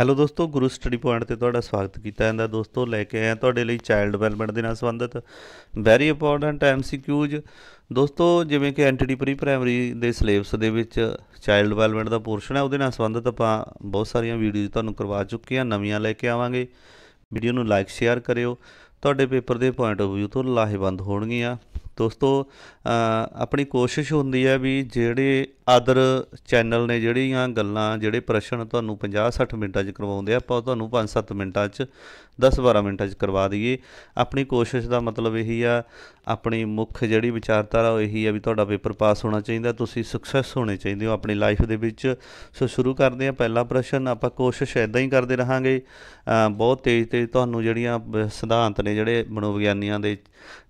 hello ਦੋਸਤੋ ਗੁਰੂ study point ਤੇ ਤੁਹਾਡਾ ਸਵਾਗਤ ਕੀਤਾ ਜਾਂਦਾ ਦੋਸਤੋ ਲੈ ਕੇ ਆਇਆ ਤੁਹਾਡੇ ਲਈ ਚਾਈਲਡ ਡਿਵੈਲਪਮੈਂਟ ਦੇ ਨਾਲ ਸੰਬੰਧਿਤ ਵੈਰੀ ਇੰਪੋਰਟੈਂਟ ਐਮਸੀਕਿਊਜ਼ ਦੋਸਤੋ ਜਿਵੇਂ ਕਿ ਐਂਟੀਟੀ ਪ੍ਰੀ ਪ੍ਰਾਇਮਰੀ ਦੇ ਸਿਲੇਬਸ ਦੇ ਵਿੱਚ ਚਾਈਲਡ ਡਿਵੈਲਪਮੈਂਟ ਦਾ ਪੋਰਸ਼ਨ ਹੈ ਉਹਦੇ ਨਾਲ ਸੰਬੰਧਿਤ ਆਪਾਂ ਬਹੁਤ ਸਾਰੀਆਂ ਵੀਡੀਓਜ਼ ਤੁਹਾਨੂੰ ਕਰਵਾ ਚੁੱਕੇ ਹਾਂ ਨਵੀਆਂ ਲੈ ਕੇ ਆਵਾਂਗੇ ਵੀਡੀਓ ਨੂੰ ਲਾਈਕ ਸ਼ੇਅਰ ਕਰਿਓ ਤੁਹਾਡੇ ਪੇਪਰ ਦੇ ਪੁਆਇੰਟ ਆਫ View ਤੋਂ ਲਾਹੇਵੰਦ ਹੋਣਗੀਆਂ ਦੋਸਤੋ ਆਪਣੀ ਕੋਸ਼ਿਸ਼ ਹੁੰਦੀ ਹੈ ਵੀ ਜਿਹੜੇ ਅਦਰ ਚੈਨਲ ਨੇ ਜਿਹੜੀਆਂ ਗੱਲਾਂ ਜਿਹੜੇ ਪ੍ਰਸ਼ਨ ਤੁਹਾਨੂੰ 50-60 ਮਿੰਟਾਂ 'ਚ ਕਰਵਾਉਂਦੇ ਆ ਆਪਾਂ ਤੁਹਾਨੂੰ 5-7 ਮਿੰਟਾਂ 'ਚ 10-12 ਮਿੰਟਾਂ 'ਚ ਕਰਵਾ ਦਈਏ ਆਪਣੀ ਕੋਸ਼ਿਸ਼ ਦਾ ਮਤਲਬ ਇਹੀ ਆ ਆਪਣੀ ਮੁੱਖ ਜਿਹੜੀ ਵਿਚਾਰਧਾਰਾ ਉਹ ਇਹੀ ਆ ਵੀ ਤੁਹਾਡਾ ਪੇਪਰ ਪਾਸ ਹੋਣਾ ਚਾਹੀਦਾ ਤੁਸੀਂ ਸਕਸੈਸ ਹੋਣੇ ਚਾਹੀਦੇ ਹੋ ਆਪਣੀ ਲਾਈਫ ਦੇ ਵਿੱਚ ਸੋ ਸ਼ੁਰੂ ਕਰਦੇ ਆ ਪਹਿਲਾ ਪ੍ਰਸ਼ਨ ਆਪਾਂ ਕੋਸ਼ਿਸ਼ ਐਦਾਂ ਹੀ ਕਰਦੇ ਰਹਾਂਗੇ ਬਹੁਤ ਤੇਜ਼ ਤੇ ਤੁਹਾਨੂੰ ਜਿਹੜੀਆਂ ਸਿਧਾਂਤ ਨੇ ਜਿਹੜੇ ਮਨੋਵਿਗਿਆਨੀਆਂ ਦੇ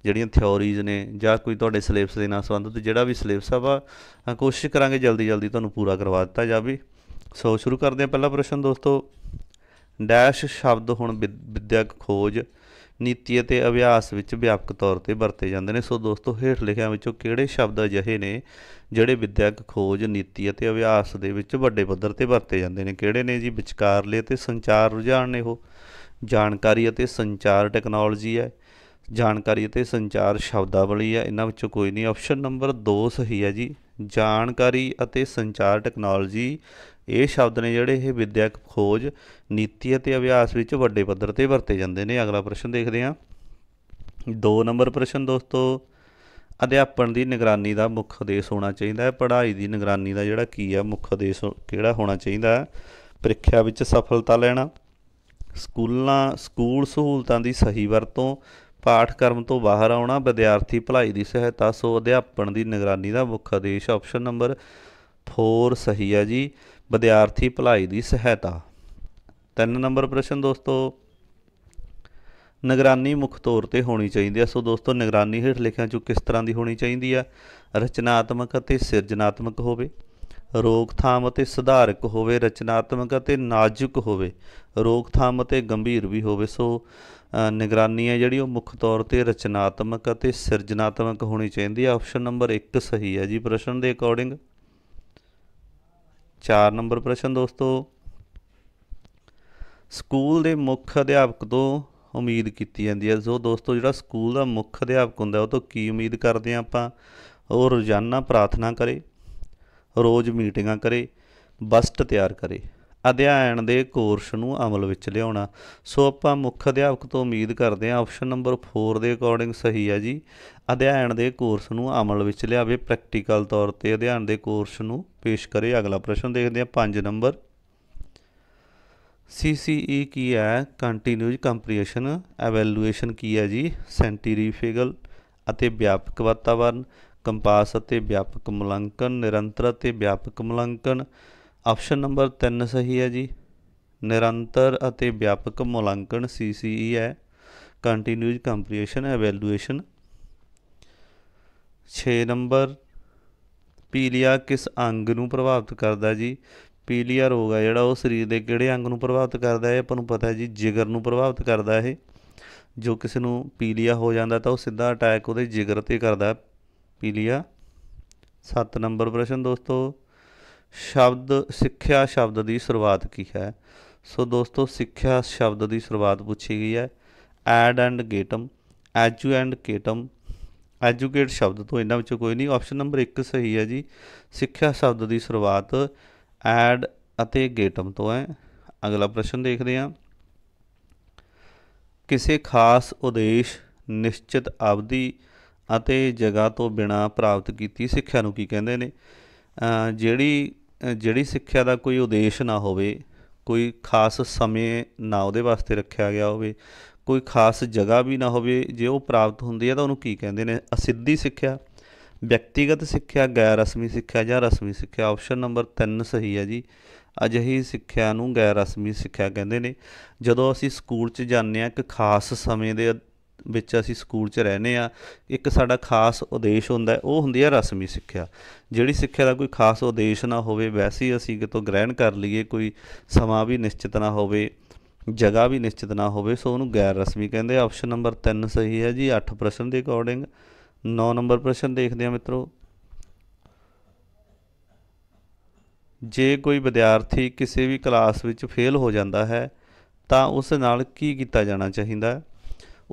ਜਿਹੜੀਆਂ ਥਿਉਰੀਜ਼ ਨੇ ਜਾਂ ਕੋਈ ਤੁਹਾਡੇ ਸਿਲੇਬਸ ਦੇ ਨਾਲ ਸੰਬੰਧਿਤ ਜਿਹੜਾ ਵੀ ਸਿਲੇਬਸ ਆ ਕੋਸ਼ਿਸ਼ ਕਰਾਂਗੇ ਕਰਾਂਗੇ ਜਲਦੀ ਜਲਦੀ ਤੁਹਾਨੂੰ ਪੂਰਾ ਕਰਵਾ ਦਿੱਤਾ ਜਾਵੇ ਸੋ ਸ਼ੁਰੂ ਕਰਦੇ ਹਾਂ ਪਹਿਲਾ ਪ੍ਰਸ਼ਨ ਦੋਸਤੋ ਡੈਸ਼ ਸ਼ਬਦ ਹੁਣ ਵਿਦਿਅਕ ਖੋਜ ਨੀਤੀ ਅਤੇ ਅਭਿਆਸ ਵਿੱਚ ਵਿਆਪਕ ਤੌਰ ਤੇ ਵਰਤੇ ਜਾਂਦੇ ਨੇ ਸੋ ਦੋਸਤੋ ਹੇਠ ਲਿਖਿਆਂ ਵਿੱਚੋਂ ਕਿਹੜੇ ਸ਼ਬਦ ਅਜਿਹੇ ਨੇ ਜਿਹੜੇ ਵਿਦਿਅਕ ਖੋਜ ਨੀਤੀ ਅਤੇ ਅਭਿਆਸ ਦੇ ਵਿੱਚ ਵੱਡੇ ਪੱਧਰ ਤੇ ਵਰਤੇ ਜਾਂਦੇ ਨੇ ਕਿਹੜੇ ਨੇ ਜੀ ਵਿਚਕਾਰਲੇ ਤੇ ਸੰਚਾਰ ਰੁਝਾਨ ਨੇ ਉਹ ਜਾਣਕਾਰੀ ਅਤੇ ਸੰਚਾਰ ਟੈਕਨੋਲੋਜੀ ਹੈ ਜਾਣਕਾਰੀ ਅਤੇ ਸੰਚਾਰ ਸ਼ਬਦਾਵਲੀ ਹੈ ਇਹਨਾਂ ਵਿੱਚੋਂ ਕੋਈ ਨਹੀਂ ਆਪਸ਼ਨ ਨੰਬਰ 2 ਸਹੀ ਹੈ ਜੀ ਜਾਣਕਾਰੀ ਅਤੇ ਸੰਚਾਰ ਟੈਕਨੋਲੋਜੀ ਇਹ ਸ਼ਬਦ ਨੇ ਜਿਹੜੇ ਇਹ ਵਿਦਿਅਕ ਖੋਜ ਨੀਤੀ ਅਤੇ ਅਭਿਆਸ ਵਿੱਚ ਵੱਡੇ ਪੱਧਰ ਤੇ ਵਰਤੇ ਜਾਂਦੇ ਨੇ ਅਗਲਾ ਪ੍ਰਸ਼ਨ ਦੇਖਦੇ ਹਾਂ 2 ਨੰਬਰ ਪ੍ਰਸ਼ਨ ਦੋਸਤੋ ਅਧਿਆਪਨ ਦੀ ਨਿਗਰਾਨੀ ਦਾ ਮੁੱਖ ਉਦੇਸ਼ ਹੋਣਾ ਚਾਹੀਦਾ ਹੈ ਪੜ੍ਹਾਈ ਦੀ ਨਿਗਰਾਨੀ ਦਾ ਜਿਹੜਾ ਕੀ ਆ ਮੁੱਖ ਉਦੇਸ਼ ਕਿਹੜਾ ਹੋਣਾ ਚਾਹੀਦਾ ਹੈ ਪ੍ਰੀਖਿਆ ਵਿੱਚ ਸਫਲਤਾ ਲੈਣਾ ਸਕੂਲਾਂ ਸਕੂਲ ਸਹੂਲਤਾਂ ਦੀ ਸਹੀ ਵਰਤੋਂ ਪਾਠਕ੍ਰਮ ਤੋਂ ਬਾਹਰ ਆਉਣਾ ਵਿਦਿਆਰਥੀ ਭਲਾਈ ਦੀ ਸਹਾਇਤਾ ਸੋ ਅਧਿਆਪਨ ਦੀ ਨਿਗਰਾਨੀ ਦਾ ਮੁੱਖ ਆਦੇਸ਼ ਆਪਸ਼ਨ ਨੰਬਰ 4 ਸਹੀ ਹੈ ਜੀ ਵਿਦਿਆਰਥੀ ਭਲਾਈ ਦੀ ਸਹਾਇਤਾ 3 ਨੰਬਰ ਪ੍ਰਸ਼ਨ ਦੋਸਤੋ ਨਿਗਰਾਨੀ ਮੁੱਖ ਤੌਰ ਤੇ ਹੋਣੀ ਚਾਹੀਦੀ ਹੈ ਸੋ ਦੋਸਤੋ ਨਿਗਰਾਨੀ ਹੇਠ ਲਿਖਿਆ ਚੋਂ ਕਿਸ ਤਰ੍ਹਾਂ ਦੀ ਹੋਣੀ ਚਾਹੀਦੀ ਹੈ ਰਚਨਾਤਮਕ ਅਤੇ ਸਿਰਜਣਾਤਮਕ ਹੋਵੇ ਰੋਕਥਾਮ ਅਤੇ ਸੁਧਾਰਕ ਹੋਵੇ ਰਚਨਾਤਮਕ ਅਤੇ ਨਾਜ਼ੁਕ ਹੋਵੇ ਰੋਕਥਾਮ ਅਤੇ ਗੰਭੀਰ ਵੀ ਹੋਵੇ ਸੋ ਨਿਗਰਾਨੀ ਹੈ ਜਿਹੜੀ ਉਹ ਮੁੱਖ ਤੌਰ ਤੇ ਰਚਨਾਤਮਕ ਅਤੇ ਸਿਰਜਣਾਤਮਕ ਹੋਣੀ ਚਾਹੀਦੀ ਹੈ ਆਪਸ਼ਨ ਨੰਬਰ 1 ਸਹੀ ਹੈ ਜੀ ਪ੍ਰਸ਼ਨ ਦੇ ਅਕੋਰਡਿੰਗ 4 ਨੰਬਰ ਪ੍ਰਸ਼ਨ ਦੋਸਤੋ ਸਕੂਲ ਦੇ ਮੁੱਖ ਅਧਿਆਪਕ ਤੋਂ ਉਮੀਦ ਕੀਤੀ ਜਾਂਦੀ ਹੈ ਸੋ ਦੋਸਤੋ ਜਿਹੜਾ ਸਕੂਲ ਦਾ ਮੁੱਖ ਅਧਿਆਪਕ ਹੁੰਦਾ ਉਹ ਤੋਂ ਕੀ ਉਮੀਦ ਕਰਦੇ ਆਪਾਂ ਉਹ ਰੋਜ਼ਾਨਾ ਪ੍ਰਾਰਥਨਾ ਕਰੇ ਰੋਜ਼ ਮੀਟਿੰਗਾਂ ਕਰੇ ਬਸਟ ਤਿਆਰ ਕਰੇ ਅਧਿਐਨ ਦੇ ਕੋਰਸ ਨੂੰ ਅਮਲ ਵਿੱਚ ਲਿਆਉਣਾ ਸੋ ਆਪਾਂ ਮੁੱਖ ਅਧਿਆਪਕ ਤੋਂ ਉਮੀਦ ਕਰਦੇ ਹਾਂ ਆਪਸ਼ਨ ਨੰਬਰ 4 ਦੇ ਅਕੋਰਡਿੰਗ ਸਹੀ ਹੈ ਜੀ ਅਧਿਐਨ ਦੇ ਕੋਰਸ ਨੂੰ ਅਮਲ ਵਿੱਚ ਲਿਆਵੇ ਪ੍ਰੈਕਟੀਕਲ ਤੌਰ ਤੇ ਅਧਿਐਨ ਦੇ ਕੋਰਸ ਨੂੰ ਪੇਸ਼ ਕਰੇ ਅਗਲਾ ਪ੍ਰਸ਼ਨ ਦੇਖਦੇ ਹਾਂ 5 ਨੰਬਰ CCE ਕੀ ਹੈ ਕੰਟੀਨਿਊਸ ਕੰਪਰੀਸ਼ਨ ਐਵੈਲੂਏਸ਼ਨ ਕੀ ਹੈ ਜੀ ਸੈਂਟਰੀਫਿਗਲ ਅਤੇ ਵਿਆਪਕ ਵਾਤਾਵਰਣ ਕੰਪਾਸ ਅਤੇ ਵਿਆਪਕ ਮੁਲਾਂਕਣ ਨਿਰੰਤਰ ਅਤੇ ਵਿਆਪਕ ਮੁਲਾਂਕਣ ਆਪਸ਼ਨ ਨੰਬਰ 3 ਸਹੀ ਹੈ ਜੀ ਨਿਰੰਤਰ ਅਤੇ ਵਿਆਪਕ ਮੁਲਾਂਕਣ CCE ਹੈ ਕੰਟੀਨਿਊਸ ਕੰਪਰੀਸ਼ਨ ਐਵੈਲੂਏਸ਼ਨ 6 ਨੰਬਰ ਪੀਲੀਆ ਕਿਸ ਅੰਗ ਨੂੰ ਪ੍ਰਭਾਵਿਤ ਕਰਦਾ ਜੀ ਪੀਲੀਆ ਰੋਗ ਹੈ ਜਿਹੜਾ ਉਹ ਸਰੀਰ ਦੇ ਕਿਹੜੇ ਅੰਗ ਨੂੰ ਪ੍ਰਭਾਵਿਤ ਕਰਦਾ ਹੈ ਆਪਾਂ ਨੂੰ ਪਤਾ ਹੈ ਜੀ ਜਿਗਰ ਨੂੰ ਪ੍ਰਭਾਵਿਤ ਕਰਦਾ ਇਹ ਜੋ ਕਿਸੇ ਨੂੰ ਪੀਲੀਆ ਹੋ ਜਾਂਦਾ ਤਾਂ ਉਹ ਸਿੱਧਾ ਅਟੈਕ ਉਹਦੇ ਜਿਗਰ ਤੇ ਕਰਦਾ ਪੀ ਲਿਆ 7 ਨੰਬਰ ਪ੍ਰਸ਼ਨ ਦੋਸਤੋ ਸ਼ਬਦ ਸਿੱਖਿਆ ਸ਼ਬਦ ਦੀ ਸ਼ੁਰੂਆਤ ਕੀ ਹੈ ਸੋ ਦੋਸਤੋ ਸਿੱਖਿਆ ਸ਼ਬਦ ਦੀ ਸ਼ੁਰੂਆਤ ਪੁੱਛੀ ਗਈ ਹੈ ਐਡ ਐਂਡ ਗੇਟਮ ਐਜੂ ਐਂਡ ਕੇਟਮ ਐਜੂਕੇਟ ਸ਼ਬਦ ਤੋਂ ਇਹਨਾਂ ਵਿੱਚੋਂ ਕੋਈ ਨਹੀਂ ਆਪਸ਼ਨ ਨੰਬਰ 1 ਸਹੀ ਹੈ ਜੀ ਸਿੱਖਿਆ ਸ਼ਬਦ ਦੀ ਸ਼ੁਰੂਆਤ ਐਡ ਅਤੇ ਗੇਟਮ ਤੋਂ ਹੈ ਅਗਲਾ ਪ੍ਰਸ਼ਨ ਦੇਖਦੇ ਹਾਂ ਕਿਸੇ ਖਾਸ ਉਦੇਸ਼ ਨਿਸ਼ਚਿਤ ਅਵਧੀ ਅਤੇ ਜਗ੍ਹਾ ਤੋਂ ਬਿਨਾ ਪ੍ਰਾਪਤ ਕੀਤੀ ਸਿੱਖਿਆ ਨੂੰ ਕੀ ਕਹਿੰਦੇ ਨੇ ਜਿਹੜੀ ਜਿਹੜੀ ਸਿੱਖਿਆ ਦਾ ਕੋਈ ਉਦੇਸ਼ ਨਾ ਹੋਵੇ ਕੋਈ ਖਾਸ ਸਮੇਂ ਨਾ ਉਹਦੇ ਵਾਸਤੇ ਰੱਖਿਆ ਗਿਆ ਹੋਵੇ ਕੋਈ ਖਾਸ ਜਗ੍ਹਾ ਵੀ ਨਾ ਹੋਵੇ ਜੇ ਉਹ ਪ੍ਰਾਪਤ ਹੁੰਦੀ ਹੈ ਤਾਂ ਉਹਨੂੰ ਕੀ ਕਹਿੰਦੇ ਨੇ ਅਸਿੱਧੀ ਸਿੱਖਿਆ ਵਿਅਕਤੀਗਤ ਸਿੱਖਿਆ ਗੈਰ ਰਸਮੀ ਸਿੱਖਿਆ ਜਾਂ ਰਸਮੀ ਸਿੱਖਿਆ ਆਪਸ਼ਨ ਨੰਬਰ 3 ਸਹੀ ਹੈ ਜੀ ਅਜਿਹੀ ਸਿੱਖਿਆ ਨੂੰ ਗੈਰ ਰਸਮੀ ਸਿੱਖਿਆ ਕਹਿੰਦੇ ਨੇ ਜਦੋਂ ਅਸੀਂ ਸਕੂਲ 'ਚ ਜਾਂਦੇ ਆ ਇੱਕ ਖਾਸ ਸਮੇਂ ਦੇ ਵਿੱਚ ਅਸੀਂ ਸਕੂਲ 'ਚ ਰਹਨੇ ਆ ਇੱਕ ਸਾਡਾ ਖਾਸ ਉਦੇਸ਼ ਹੁੰਦਾ ਉਹ ਹੁੰਦੀ ਹੈ ਰਸਮੀ ਸਿੱਖਿਆ ਜਿਹੜੀ ਸਿੱਖਿਆ ਦਾ ਕੋਈ ਖਾਸ ਉਦੇਸ਼ ਨਾ ਹੋਵੇ ਵੈਸੇ ਹੀ ਅਸੀਂ ਕਿਤੋਂ ਗ੍ਰਹਿਣ ਕਰ ਲਈਏ ਕੋਈ ਸਮਾਂ ਵੀ ਨਿਸ਼ਚਿਤ ਨਾ ਹੋਵੇ ਜਗ੍ਹਾ ਵੀ ਨਿਸ਼ਚਿਤ ਨਾ ਹੋਵੇ ਸੋ ਉਹਨੂੰ ਗੈਰ ਰਸਮੀ ਕਹਿੰਦੇ ਆਪਸ਼ਨ ਨੰਬਰ 3 ਸਹੀ ਹੈ ਜੀ 8 ਪ੍ਰਸ਼ਨ ਦੇ ਅਕੋਰਡਿੰਗ 9 ਨੰਬਰ ਪ੍ਰਸ਼ਨ ਦੇਖਦੇ ਆ ਮਿੱਤਰੋ ਜੇ ਕੋਈ ਵਿਦਿਆਰਥੀ ਕਿਸੇ ਵੀ ਕਲਾਸ ਵਿੱਚ ਫੇਲ ਹੋ ਜਾਂਦਾ ਹੈ ਤਾਂ ਉਸ ਨਾਲ ਕੀ ਕੀਤਾ ਜਾਣਾ ਚਾਹੀਦਾ ਹੈ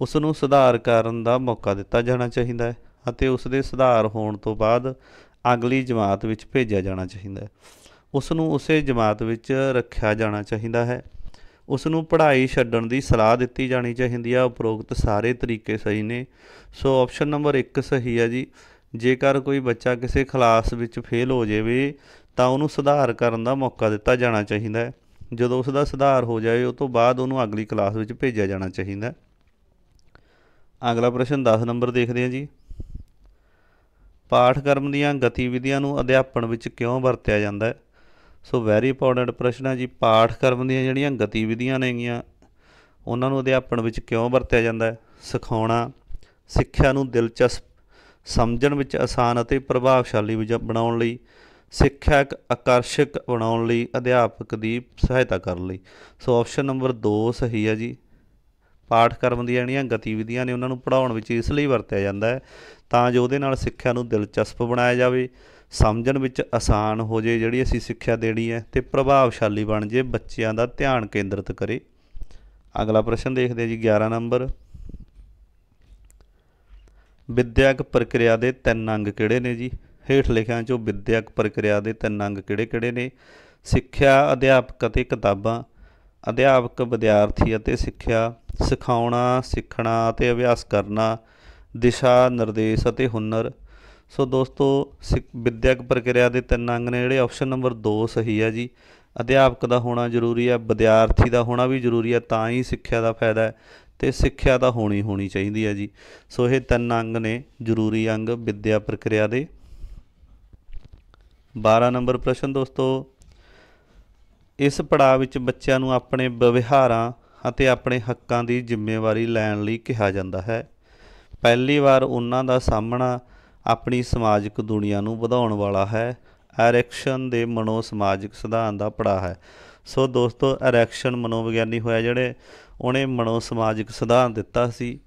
ਉਸ ਨੂੰ ਸੁਧਾਰ ਕਰਨ ਦਾ ਮੌਕਾ ਦਿੱਤਾ ਜਾਣਾ ਚਾਹੀਦਾ ਹੈ ਅਤੇ ਉਸ ਦੇ ਸੁਧਾਰ ਹੋਣ ਤੋਂ ਬਾਅਦ ਅਗਲੀ ਜਮਾਤ ਵਿੱਚ ਭੇਜਿਆ ਜਾਣਾ ਚਾਹੀਦਾ ਹੈ ਉਸ ਨੂੰ ਉਸੇ ਜਮਾਤ ਵਿੱਚ ਰੱਖਿਆ ਜਾਣਾ ਚਾਹੀਦਾ ਹੈ ਉਸ ਨੂੰ ਪੜ੍ਹਾਈ ਛੱਡਣ ਦੀ ਸਲਾਹ ਦਿੱਤੀ ਜਾਣੀ ਚਾਹੀਦੀ ਆ ਉਪਰੋਕਤ ਸਾਰੇ ਤਰੀਕੇ ਸਹੀ ਨੇ ਸੋ ਆਪਸ਼ਨ ਨੰਬਰ 1 ਸਹੀ ਹੈ ਜੀ ਜੇਕਰ ਕੋਈ ਬੱਚਾ ਕਿਸੇ ਖਲਾਸ ਵਿੱਚ ਫੇਲ ਹੋ ਜਾਵੇ ਤਾਂ ਉਹਨੂੰ ਸੁਧਾਰ ਕਰਨ ਦਾ ਮੌਕਾ ਦਿੱਤਾ ਜਾਣਾ ਚਾਹੀਦਾ ਹੈ ਜਦੋਂ ਉਸ ਦਾ ਸੁਧਾਰ ਹੋ ਜਾਏ ਉਸ ਤੋਂ ਬਾਅਦ ਉਹਨੂੰ ਅਗਲੀ ਕਲਾਸ ਵਿੱਚ ਭੇਜਿਆ ਜਾਣਾ ਚਾਹੀਦਾ ਹੈ ਅਗਲਾ ਪ੍ਰਸ਼ਨ 10 ਨੰਬਰ ਦੇਖਦੇ ਹਾਂ ਜੀ ਕਰਮ ਦੀਆਂ ਗਤੀਵਿਧੀਆਂ ਨੂੰ ਅਧਿਆਪਨ ਵਿੱਚ ਕਿਉਂ ਵਰਤਿਆ ਜਾਂਦਾ ਹੈ ਸੋ ਵੈਰੀ ਇੰਪੋਰਟੈਂਟ ਪ੍ਰਸ਼ਨ ਹੈ ਜੀ ਕਰਮ ਦੀਆਂ ਜਿਹੜੀਆਂ ਗਤੀਵਿਧੀਆਂ ਨੇਗੀਆਂ ਉਹਨਾਂ ਨੂੰ ਅਧਿਆਪਨ ਵਿੱਚ ਕਿਉਂ ਵਰਤਿਆ ਜਾਂਦਾ ਹੈ ਸਿਖਾਉਣਾ ਸਿੱਖਿਆ ਨੂੰ ਦਿਲਚਸਪ ਸਮਝਣ ਵਿੱਚ ਆਸਾਨ ਅਤੇ ਪ੍ਰਭਾਵਸ਼ਾਲੀ ਬਣਾਉਣ ਲਈ ਸਿੱਖਿਆਕ ਆਕਰਸ਼ਕ ਬਣਾਉਣ ਲਈ ਅਧਿਆਪਕ ਦੀ ਸਹਾਇਤਾ ਕਰਨ ਲਈ ਸੋ ਆਪਸ਼ਨ ਨੰਬਰ 2 ਸਹੀ ਹੈ ਜੀ ਪਾਠ ਕਰਮ ਦੀਆਂ ਜਿਹੜੀਆਂ ਗਤੀਵਿਧੀਆਂ ਨੇ ਉਹਨਾਂ ਨੂੰ ਪੜਾਉਣ ਵਿੱਚ ਇਸ ਲਈ ਵਰਤਿਆ ਜਾਂਦਾ ਹੈ ਤਾਂ ਜੋ ਉਹਦੇ ਨਾਲ ਸਿੱਖਿਆ ਨੂੰ ਦਿਲਚਸਪ ਬਣਾਇਆ ਜਾਵੇ ਸਮਝਣ ਵਿੱਚ ਆਸਾਨ ਹੋ ਜੇ ਜਿਹੜੀ ਅਸੀਂ ਸਿੱਖਿਆ ਦੇਣੀ ਹੈ ਤੇ ਪ੍ਰਭਾਵਸ਼ਾਲੀ ਬਣ ਜੇ ਬੱਚਿਆਂ ਦਾ ਧਿਆਨ ਕੇਂਦਰਿਤ ਕਰੇ ਅਗਲਾ ਪ੍ਰਸ਼ਨ ਦੇਖਦੇ ਜੀ 11 ਨੰਬਰ ਵਿਦਿਅਕ ਪ੍ਰਕਿਰਿਆ ਦੇ ਤਿੰਨ ਅੰਗ ਕਿਹੜੇ ਨੇ ਜੀ ਹੇਠ ਲਿਖਿਆਂ ਚੋਂ ਵਿਦਿਅਕ ਪ੍ਰਕਿਰਿਆ ਦੇ ਤਿੰਨ ਅੰਗ ਕਿਹੜੇ-ਕਿਹੜੇ ਨੇ ਸਿੱਖਿਆ ਅਧਿਆਪਕ ਅਤੇ ਕਿਤਾਬਾਂ ਅਧਿਆਪਕ ਵਿਦਿਆਰਥੀ ਅਤੇ ਸਿੱਖਿਆ ਸਿਖਾਉਣਾ ਸਿੱਖਣਾ ਅਤੇ ਅਭਿਆਸ ਕਰਨਾ ਦਿਸ਼ਾ ਨਿਰਦੇਸ਼ ਅਤੇ ਹੁਨਰ ਸੋ ਦੋਸਤੋ ਵਿਦਿਅਕ ਪ੍ਰਕਿਰਿਆ ਦੇ ਤਿੰਨ ਅੰਗ ਨੇ ਜਿਹੜੇ ਆਪਸ਼ਨ ਨੰਬਰ 2 ਸਹੀ ਹੈ ਜੀ ਅਧਿਆਪਕ ਦਾ ਹੋਣਾ ਜ਼ਰੂਰੀ ਹੈ ਵਿਦਿਆਰਥੀ ਦਾ ਹੋਣਾ ਵੀ ਜ਼ਰੂਰੀ ਹੈ ਤਾਂ ਹੀ ਸਿੱਖਿਆ ਦਾ ਫਾਇਦਾ ਹੈ ਤੇ ਸਿੱਖਿਆ ਤਾਂ ਹੋਣੀ ਹੋਣੀ ਚਾਹੀਦੀ ਹੈ ਜੀ ਸੋ ਇਹ ਤਿੰਨ ਅੰਗ ਨੇ ਜ਼ਰੂਰੀ ਅੰਗ ਵਿਦਿਆ ਪ੍ਰਕਿਰਿਆ ਦੇ 12 ਨੰਬਰ ਪ੍ਰਸ਼ਨ ਦੋਸਤੋ ਇਸ ਪੜਾਅ ਵਿੱਚ ਬੱਚਿਆਂ ਨੂੰ ਆਪਣੇ ਵਿਵਹਾਰਾਂ ਅਤੇ ਆਪਣੇ ਹੱਕਾਂ ਦੀ ਜ਼ਿੰਮੇਵਾਰੀ ਲੈਣ ਲਈ ਕਿਹਾ ਜਾਂਦਾ ਹੈ ਪਹਿਲੀ ਵਾਰ ਉਹਨਾਂ ਦਾ ਸਾਹਮਣਾ ਆਪਣੀ ਸਮਾਜਿਕ ਦੁਨੀਆ ਨੂੰ ਵਧਾਉਣ ਵਾਲਾ ਹੈ ਐਰੈਕਸ਼ਨ ਦੇ ਮਨੋ ਸਮਾਜਿਕ ਸਿਧਾਂਤ ਦਾ ਪੜਾਅ ਹੈ ਸੋ ਦੋਸਤੋ ਐਰੈਕਸ਼ਨ ਮਨੋਵਿਗਿਆਨੀ ਹੋਇਆ ਜਿਹੜੇ ਉਹਨੇ ਮਨੋ ਸਮਾਜਿਕ ਸਿਧਾਂਤ ਦਿੱਤਾ ਸੀ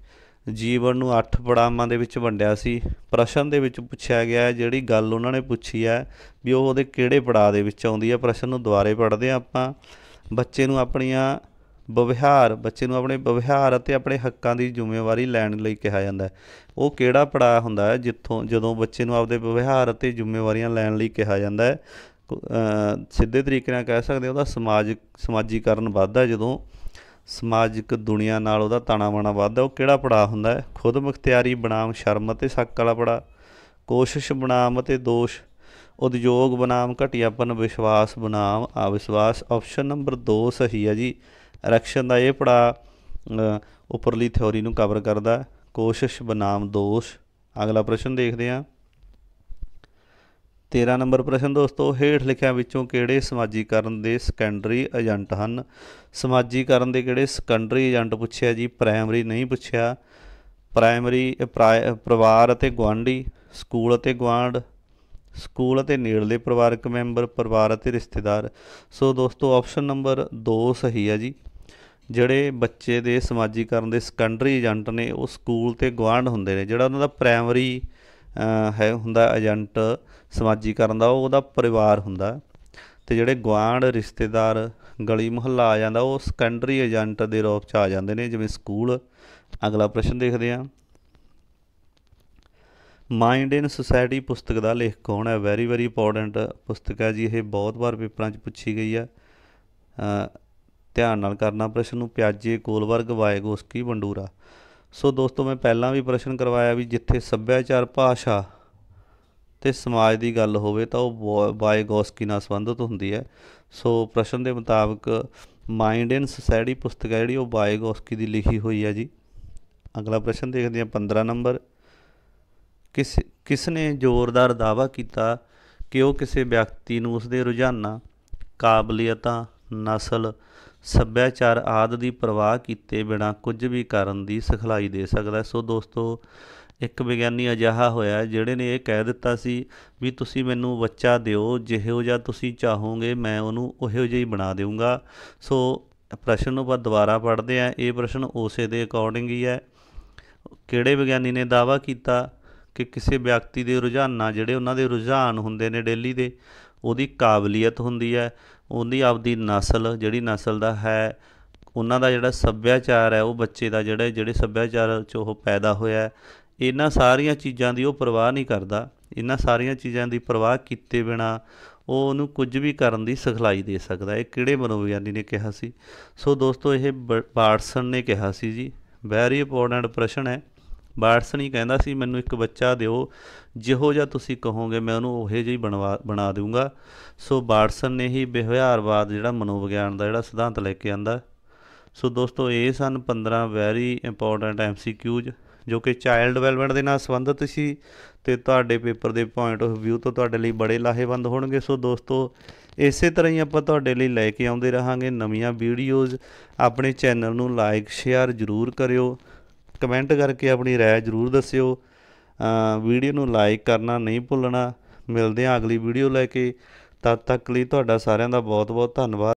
ਜੀਵਨ ਨੂੰ 8 ਪੜਾਵਾਂ ਦੇ ਵਿੱਚ ਵੰਡਿਆ ਸੀ ਪ੍ਰਸ਼ਨ ਦੇ ਵਿੱਚ ਪੁੱਛਿਆ ਗਿਆ ਹੈ ਜਿਹੜੀ ਗੱਲ ਉਹਨਾਂ ਨੇ ਪੁੱਛੀ ਹੈ ਵੀ ਉਹ ਉਹਦੇ ਕਿਹੜੇ ਪੜਾਅ ਦੇ ਵਿੱਚ ਆਉਂਦੀ ਹੈ ਪ੍ਰਸ਼ਨ ਨੂੰ ਦੁਬਾਰੇ ਪੜਦੇ ਆ ਆਪਾਂ ਬੱਚੇ ਨੂੰ ਆਪਣੀਆਂ ਵਿਵਹਾਰ ਬੱਚੇ ਨੂੰ ਆਪਣੇ ਵਿਵਹਾਰ ਅਤੇ ਆਪਣੇ ਹੱਕਾਂ ਦੀ ਜ਼ਿੰਮੇਵਾਰੀ ਲੈਣ ਲਈ ਕਿਹਾ ਜਾਂਦਾ ਹੈ ਉਹ ਕਿਹੜਾ ਪੜਾਅ ਹੁੰਦਾ ਹੈ ਜਿੱਥੋਂ ਜਦੋਂ ਬੱਚੇ ਨੂੰ ਆਪਦੇ ਵਿਵਹਾਰ ਅਤੇ ਜ਼ਿੰਮੇਵਾਰੀਆਂ ਲੈਣ ਲਈ ਕਿਹਾ ਜਾਂਦਾ ਹੈ ਸਿੱਧੇ ਤਰੀਕੇ ਨਾਲ ਕਹਿ ਸਕਦੇ ਹਾਂ ਉਹਦਾ ਸਮਾਜਿਕ ਸਮਾਜੀਕਰਨ ਵੱਧਦਾ ਜਦੋਂ ਸਮਾਜਿਕ ਦੁਨੀਆ ਨਾਲ ਉਹਦਾ ਤਣਾਵਣਾ ਬਾਣਾ ਵੱਧਦਾ ਉਹ ਕਿਹੜਾ ਪੜਾ ਹੁੰਦਾ ਹੈ ਖੁਦ ਮੁਖਤਿਆਰੀ ਬਨਾਮ ਸ਼ਰਮ ਅਤੇ ਸ਼ੱਕ ਵਾਲਾ ਪੜਾ ਕੋਸ਼ਿਸ਼ ਬਨਾਮ ਅਤੇ ਦੋਸ਼ ਉਦਯੋਗ ਬਨਾਮ ਘਟਿਆਪਨ ਵਿਸ਼ਵਾਸ ਬਨਾਮ ਅਵਿਸ਼ਵਾਸ ਆਪਸ਼ਨ ਨੰਬਰ 2 ਸਹੀ ਹੈ ਜੀ ਰੈਕਸ਼ਨ ਦਾ ਇਹ ਪੜਾ ਉਪਰਲੀ ਥਿਉਰੀ ਨੂੰ ਕਵਰ ਕਰਦਾ ਕੋਸ਼ਿਸ਼ ਬਨਾਮ ਦੋਸ਼ ਅਗਲਾ ਪ੍ਰਸ਼ਨ ਦੇਖਦੇ ਹਾਂ 13 ਨੰਬਰ ਪ੍ਰਸ਼ਨ ਦੋਸਤੋ ਹੇਠ ਲਿਖਿਆਂ ਵਿੱਚੋਂ ਕਿਹੜੇ ਸਮਾਜੀਕਰਨ ਦੇ ਸੈਕੰਡਰੀ ਏਜੰਟ ਹਨ ਸਮਾਜੀਕਰਨ ਦੇ ਕਿਹੜੇ ਸੈਕੰਡਰੀ ਏਜੰਟ ਪੁੱਛਿਆ ਜੀ ਪ੍ਰਾਇਮਰੀ ਨਹੀਂ ਪੁੱਛਿਆ ਪ੍ਰਾਇਮਰੀ ਪਰਿਵਾਰ ਅਤੇ ਗਵਾਂਢੀ ਸਕੂਲ ਅਤੇ ਗਵਾਂਢ ਸਕੂਲ ਅਤੇ ਨੇੜਲੇ ਪਰਿਵਾਰਕ ਮੈਂਬਰ ਪਰਿਵਾਰ ਅਤੇ ਰਿਸ਼ਤੇਦਾਰ ਸੋ ਦੋਸਤੋ ਆਪਸ਼ਨ ਨੰਬਰ 2 ਸਹੀ ਹੈ ਜੀ ਜਿਹੜੇ ਬੱਚੇ ਦੇ ਸਮਾਜੀਕਰਨ ਦੇ ਸੈਕੰਡਰੀ ਏਜੰਟ ਨੇ ਉਹ ਸਕੂਲ ਤੇ ਗਵਾਂਢ ਹੁੰਦੇ ਨੇ ਜਿਹੜਾ ਉਹਨਾਂ ਦਾ ਪ੍ਰਾਇਮਰੀ ਹੈ ਹੁੰਦਾ ਏਜੰਟ ਸਮਾਜੀਕਰਨ ਦਾ ਉਹ ਉਹਦਾ ਪਰਿਵਾਰ ਹੁੰਦਾ ਤੇ ਜਿਹੜੇ ਗਵਾਂਡ ਰਿਸ਼ਤੇਦਾਰ ਗਲੀ ਮੁਹੱਲਾ ਆ ਜਾਂਦਾ ਉਹ ਸੈਕੰਡਰੀ ਏਜੰਟ ਦੇ ਰੂਪ ਚ ਆ ਜਾਂਦੇ ਨੇ ਜਿਵੇਂ ਸਕੂਲ ਅਗਲਾ ਪ੍ਰਸ਼ਨ ਦੇਖਦੇ ਆ ਮਾਈਂਡ ਇਨ ਸੋਸਾਇਟੀ ਪੁਸਤਕ ਦਾ ਲੇਖਕ ਕੌਣ ਹੈ ਵੈਰੀ ਵੈਰੀ ਇੰਪੋਰਟੈਂਟ ਪੁਸਤਕ ਹੈ ਜੀ ਇਹ ਬਹੁਤ ਵਾਰ ਪੇਪਰਾਂ 'ਚ ਪੁੱਛੀ ਗਈ ਹੈ ਧਿਆਨ ਨਾਲ ਕਰਨਾ ਪ੍ਰਸ਼ਨ ਨੂੰ ਪਿਆਜੇ ਕੋਲਵਰਗ ਵਾਇਗੋਸਕੀ ਬੰਡੂਰਾ ਸੋ ਦੋਸਤੋ ਮੈਂ ਪਹਿਲਾਂ ਵੀ ਪ੍ਰਸ਼ਨ ਕਰਵਾਇਆ ਵੀ ਜਿੱਥੇ ਸੱਭਿਆਚਾਰ ਭਾਸ਼ਾ ਤੇ ਸਮਾਜ ਦੀ ਗੱਲ ਹੋਵੇ ਤਾਂ ਉਹ ਬਾਇਗੋਸਕੀ ਨਾਲ ਸੰਬੰਧਿਤ ਹੁੰਦੀ ਹੈ ਸੋ ਪ੍ਰਸ਼ਨ ਦੇ ਮੁਤਾਬਕ ਮਾਈਂਡ ਇਨ ਸੋਸਾਇਟੀ ਪੁਸਤਕ ਹੈ ਜਿਹੜੀ ਉਹ ਬਾਇਗੋਸਕੀ ਦੀ ਲਿਖੀ ਹੋਈ ਹੈ ਜੀ ਅਗਲਾ ਪ੍ਰਸ਼ਨ ਦੇਖਦੇ ਹਾਂ 15 ਨੰਬਰ ਕਿਸ ਕਿਸ ਨੇ ਜ਼ੋਰਦਾਰ ਦਾਵਾ ਕੀਤਾ ਕਿ ਉਹ ਕਿਸੇ ਵਿਅਕਤੀ ਨੂੰ ਉਸਦੇ ਰੁਝਾਨਾਂ ਕਾਬਲੀਅਤਾਂ ਨਸਲ ਸੱਭਿਆਚਾਰ ਆਦ ਦੀ ਪਰਵਾਹ ਕੀਤੇ ਬਿਨਾ ਕੁਝ ਵੀ ਕਰਨ ਦੀ ਸਿਖਲਾਈ ਦੇ ਸਕਦਾ ਸੋ ਦੋਸਤੋ ਇੱਕ ਵਿਗਿਆਨੀ ਅਜਾਹਾ ਹੋਇਆ ਜਿਹੜੇ ਨੇ ਇਹ ਕਹਿ ਦਿੱਤਾ ਸੀ ਵੀ ਤੁਸੀਂ ਮੈਨੂੰ ਬੱਚਾ ਦਿਓ ਜਿਹੋ ਜਿਹਾ ਤੁਸੀਂ ਚਾਹੋਗੇ ਮੈਂ ਉਹਨੂੰ ਉਹੋ ਜਿਹਾ ਹੀ ਬਣਾ ਦੇਵਾਂਗਾ ਸੋ ਪ੍ਰਸ਼ਨ ਨੂੰ ਬਾਅਦ ਦੁਬਾਰਾ ਪੜ੍ਹਦੇ ਆ ਇਹ ਪ੍ਰਸ਼ਨ ਉਸੇ ਦੇ ਅਕੋਰਡਿੰਗ ਹੀ ਹੈ ਕਿਹੜੇ ਵਿਗਿਆਨੀ ਨੇ ਦਾਵਾ ਕੀਤਾ ਕਿ ਕਿਸੇ ਵਿਅਕਤੀ ਦੇ ਰੁਝਾਨਾਂ ਜਿਹੜੇ ਉਹਨਾਂ ਦੇ ਰੁਝਾਨ ਹੁੰਦੇ ਨੇ ਡੇਲੀ ਦੇ ਉਹਦੀ ਕਾਬਲੀਅਤ ਹੁੰਦੀ ਹੈ ਉਹਦੀ ਆਪਦੀ ਨਸਲ ਜਿਹੜੀ ਨਸਲ ਦਾ ਹੈ ਉਹਨਾਂ ਦਾ ਜਿਹੜਾ ਸੱਭਿਆਚਾਰ ਹੈ ਉਹ ਬੱਚੇ ਦਾ ਜਿਹੜਾ ਜਿਹੜੇ ਸੱਭਿਆਚਾਰ ਚ ਉਹ ਪੈਦਾ ਹੋਇਆ ਇਹਨਾਂ ਸਾਰੀਆਂ ਚੀਜ਼ਾਂ ਦੀ ਉਹ ਪਰਵਾਹ ਨਹੀਂ ਕਰਦਾ ਇਹਨਾਂ ਸਾਰੀਆਂ ਚੀਜ਼ਾਂ ਦੀ ਪਰਵਾਹ ਕੀਤੇ ਬਿਨਾ ਉਹ ਉਹਨੂੰ ਕੁਝ ਵੀ ਕਰਨ ਦੀ ਸਿਖਲਾਈ ਦੇ ਸਕਦਾ ਇਹ ਕਿਹੜੇ ਮਨੋਵਿਗਿਆਨੀ ਨੇ ਕਿਹਾ ਸੀ ਸੋ ਦੋਸਤੋ ਇਹ ਬਾਰਸਨ ਨੇ ਕਿਹਾ ਸੀ ਜੀ ਵੈਰੀ ਇੰਪੋਰਟੈਂਟ ਪ੍ਰਸ਼ਨ ਹੈ ਹੀ ਕਹਿੰਦਾ ਸੀ ਮੈਨੂੰ ਇੱਕ ਬੱਚਾ ਦਿਓ ਜਿਹੋ ਜਿਹਾ ਤੁਸੀਂ ਕਹੋਗੇ ਮੈਂ ਉਹਨੂੰ ਉਹੇ ਜਿਹਾ ਹੀ ਬਣਵਾ ਬਣਾ ਦੇਵਾਂਗਾ ਸੋ ਬਾਰਸਨ ਨੇ ਹੀ ਵਿਵਹਾਰਵਾਦ ਜਿਹੜਾ ਮਨੋਵਿਗਿਆਨ ਦਾ ਜਿਹੜਾ ਸਿਧਾਂਤ ਲੈ ਕੇ ਆਂਦਾ ਸੋ ਦੋਸਤੋ ਇਹ ਸਨ 15 ਵੈਰੀ ਇੰਪੋਰਟੈਂਟ ਐਮਸੀਕਿਊਜ਼ ਜੋ ਕਿ ਚਾਈਲਡ ਡਿਵੈਲਪਮੈਂਟ ਦੇ ਨਾਲ ਸੰਬੰਧਿਤ ਸੀ ਤੇ ਤੁਹਾਡੇ ਪੇਪਰ ਦੇ ਪੁਆਇੰਟ ਆਫ View ਤੋਂ ਤੁਹਾਡੇ ਲਈ ਬੜੇ ਲਾਹੇਵੰਦ ਹੋਣਗੇ ਸੋ ਦੋਸਤੋ ਇਸੇ ਤਰ੍ਹਾਂ ਹੀ ਆਪਾਂ ਤੁਹਾਡੇ ਲਈ ਲੈ ਕੇ ਆਉਂਦੇ ਰਹਾਂਗੇ ਨਵੀਆਂ ਵੀਡੀਓਜ਼ ਆਪਣੇ ਚੈਨਲ ਨੂੰ ਲਾਈਕ ਸ਼ੇਅਰ ਜ਼ਰੂਰ ਕਰਿਓ ਕਮੈਂਟ ਕਰਕੇ ਆਪਣੀ رائے ਜ਼ਰੂਰ ਦੱਸਿਓ ਵੀਡੀਓ ਨੂੰ ਲਾਈਕ ਕਰਨਾ ਨਹੀਂ ਭੁੱਲਣਾ ਮਿਲਦੇ ਆ ਅਗਲੀ ਵੀਡੀਓ ਲੈ ਕੇ ਤਦ ਤੱਕ ਲਈ ਤੁਹਾਡਾ ਸਾਰਿਆਂ ਦਾ ਬਹੁਤ ਬਹੁਤ ਧੰਨਵਾਦ